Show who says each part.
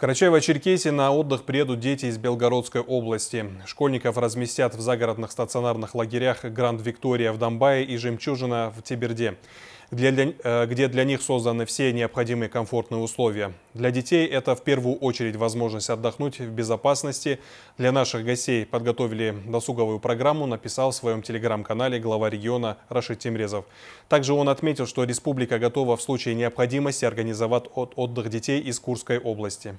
Speaker 1: Карачаево-Черкесии на отдых приедут дети из Белгородской области. Школьников разместят в загородных стационарных лагерях Гранд Виктория в Донбайе и Жемчужина в Тиберде, э, где для них созданы все необходимые комфортные условия. Для детей это в первую очередь возможность отдохнуть в безопасности. Для наших гостей подготовили досуговую программу, написал в своем телеграм-канале глава региона Рашид Тимрезов. Также он отметил, что республика готова в случае необходимости организовать отдых детей из Курской области.